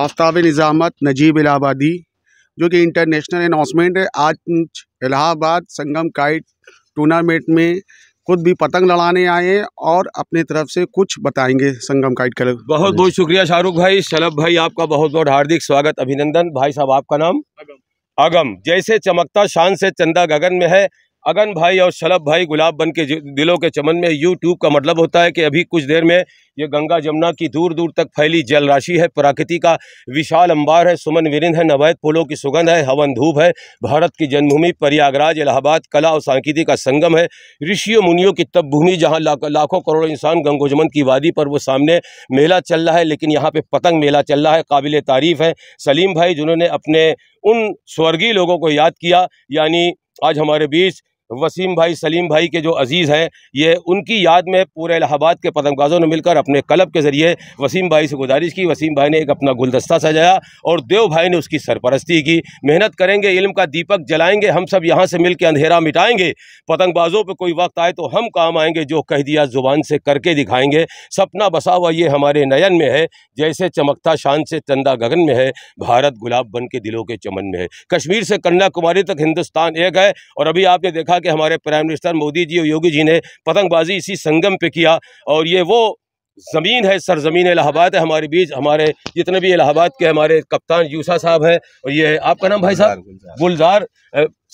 आफ्ताब निज़ामत नजीब इलाहाबादी जो कि international announcement है आज इलाहाबाद संगम काइट टूर्नामेंट में खुद भी पतंग लड़ाने आए हैं और अपने तरफ से कुछ बताएंगे संगम काइट क्लब बहुत बहुत शुक्रिया शाहरुख भाई शलभ भाई आपका बहुत बहुत हार्दिक स्वागत अभिनंदन भाई साहब आपका नाम अगम जैसे चमकता शान से चंदा गगन में है अगन भाई और शलभ भाई गुलाब बन के दिलों के चमन में यूट्यूब का मतलब होता है कि अभी कुछ देर में ये गंगा जमुना की दूर दूर तक फैली जल राशि है प्रकृति का विशाल अंबार है सुमन विरिंद है नवैत फूलों की सुगंध है हवन धूप है भारत की जन्मभूमि प्रयागराज इलाहाबाद कला और सांस्कृति का संगम है ऋषियों मुनियों की तप भूमि जहाँ लाखों करोड़ों इंसान गंगोजमन की वादी पर वो सामने मेला चल रहा है लेकिन यहाँ पर पतंग मेला चल रहा है काबिल तारीफ़ है सलीम भाई जिन्होंने अपने उन स्वर्गीय लोगों को याद किया यानी आज हमारे बीच वसीम भाई सलीम भाई के जो अज़ीज़ हैं ये उनकी याद में पूरे इलाहाबाद के पतंगबाजों ने मिलकर अपने क्लब के ज़रिए वसीम भाई से गुजारिश की वसीम भाई ने एक अपना गुलदस्ता सजाया और देव भाई ने उसकी सरपरस्ती की मेहनत करेंगे इल्म का दीपक जलाएंगे हम सब यहाँ से मिल के अंधेरा मिटाएंगे पतंगबाजों पर कोई वक्त आए तो हम काम आएँगे जो कह दिया ज़ुबान से करके दिखाएँगे सपना बसा हुआ ये हमारे नयन में है जैसे चमकता शान से चंदा गगन में है भारत गुलाब बन के दिलों के चमन में है कश्मीर से कन्याकुमारी तक हिंदुस्तान एक है और अभी आपने देखा कि हमारे प्राइम मिनिस्टर मोदी जी और योगी जी ने पतंगबाजी इसी संगम पे किया और ये वो ज़मीन है सरजमीन इलाहाबाद है हमारे बीच हमारे जितने भी इलाहाबाद के हमारे कप्तान यूसा साहब हैं और ये आपका नाम भाई साहब गुलजार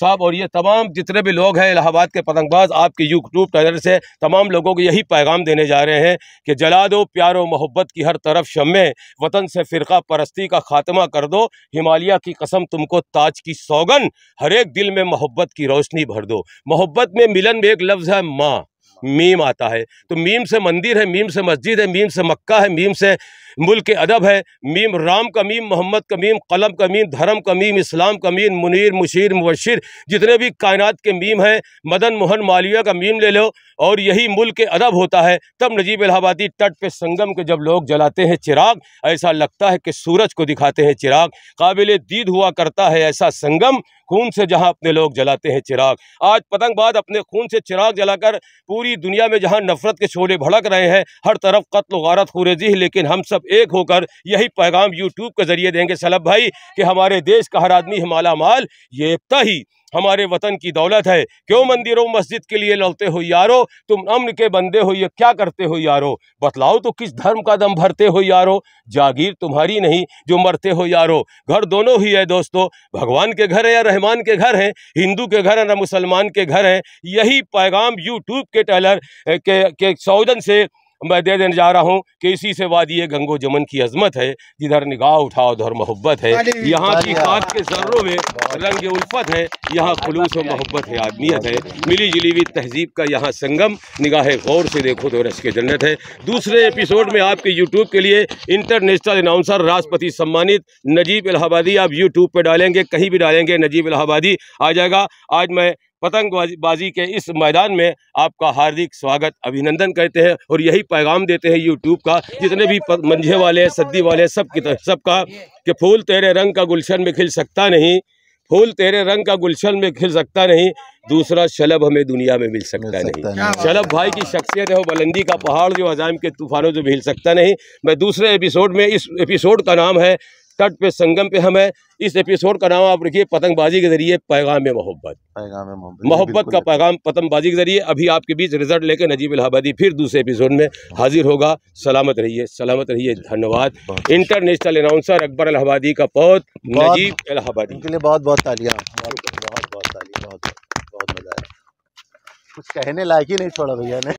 साहब और ये तमाम जितने भी लोग हैं इलाहाबाद के पतंगबाज आपके यूट्यूब चैनल से तमाम लोगों को यही पैगाम देने जा रहे हैं कि जला दो प्यारो मोहब्बत की हर तरफ शमे वतन से फ़िरका परस्ती का ख़ात्मा कर दो हिमालय की कसम तुमको ताज की सौगन हर एक दिल में मोहब्बत की रोशनी भर दो मोहब्बत में मिलन में एक लफ्ज़ है माँ मीम आता है तो मीम से मंदिर है मीम से मस्जिद है मीम से मक्का है मीम से मुल्क अदब है मीम राम का मीम मोहम्मद का मीम कलम का मीम धर्म का मीम इस्लाम का मीम मुनीर मुशीर मुबशर जितने भी कायनात के मीम हैं मदन मोहन मालविया का मीम ले लो और यही मुल्क अदब होता है तब नजीब इलाहाबादी तट पर संगम के जब लोग जलाते हैं चिराग ऐसा लगता है कि सूरज को दिखाते हैं चिराग काबिल दीद हुआ करता है ऐसा संगम खून से जहां अपने लोग जलाते हैं चिराग आज पतंगबाज अपने खून से चिराग जलाकर पूरी दुनिया में जहां नफरत के छोले भड़क रहे हैं हर तरफ कत्ल गारत खुरेजी लेकिन हम सब एक होकर यही पैगाम यूट्यूब के जरिए देंगे सलभ भाई कि हमारे देश का हर आदमी माला माल ये एकता ही हमारे वतन की दौलत है क्यों मंदिरों मस्जिद के लिए लड़ते हो यारो तुम अम्न के बंदे हो ये क्या करते हो यारो बतलाओ तो किस धर्म का दम भरते हो यारो जागीर तुम्हारी नहीं जो मरते हो यारो घर दोनों ही है दोस्तों भगवान के घर है या रहमान के घर हैं हिंदू के घर है ना मुसलमान के घर हैं यही पैगाम यूट्यूब के टेलर के, के सौजन से मैं दे देने जा रहा हूँ कि इसी से वादी गंगो जमन की अजमत है जिधर निगाह उठाओ उधर मोहब्बत है यहाँ की खाक के जरों में रंग उल्फत है यहाँ खुलूस और मोहब्बत है आदमियत है मिली जुली हुई तहजीब का यहाँ संगम निगाह गौर से देखो तो रश के जन्नत है दूसरे एपिसोड में आपके यूट्यूब के लिए इंटरनेशनल अनाउंसर राष्ट्रपति सम्मानित नजीब इलाहाबादी आप यूट्यूब पर डालेंगे कहीं भी डालेंगे नजीब इलाहाबादी आ जाएगा आज मैं पतंगबाजी के इस मैदान में आपका हार्दिक स्वागत अभिनंदन करते हैं और यही पैगाम देते हैं यूट्यूब का जितने भी मंझे वाले सद्दी वाले सब की सबका कि फूल तेरे रंग का गुलशन में खिल सकता नहीं फूल तेरे रंग का गुलशन में खिल सकता नहीं दूसरा शलभ हमें दुनिया में मिल सकता, मिल सकता नहीं, नहीं। शलभ भाई की शख्सियत है वो बुलंदी का पहाड़ जो अजाम के तूफानों से मिल सकता नहीं मैं दूसरे एपिसोड में इस एपिसोड का नाम है तट पे संगम पे हम है इस एपिसोड का नाम आप रखिए पतंगबाजी के जरिए पैगाम मोहब्बत पैगाम मोहब्बत का पैगाम पतंगबाजी के जरिए अभी आपके बीच रिजल्ट लेकर नजीब इलाहाबादी फिर दूसरे एपिसोड में हाजिर होगा सलामत रहिए सलामत रहिए धन्यवाद इंटरनेशनल अनाउंसर अकबर इलाहाबादी का पौध नजीब इलाहाबादी के लिए बहुत बहुत तालियाँ बहुत बहुत तालियाँ बहुत बहुत मजा आया कुछ कहने लायक ही नहीं छोड़ा भैया ने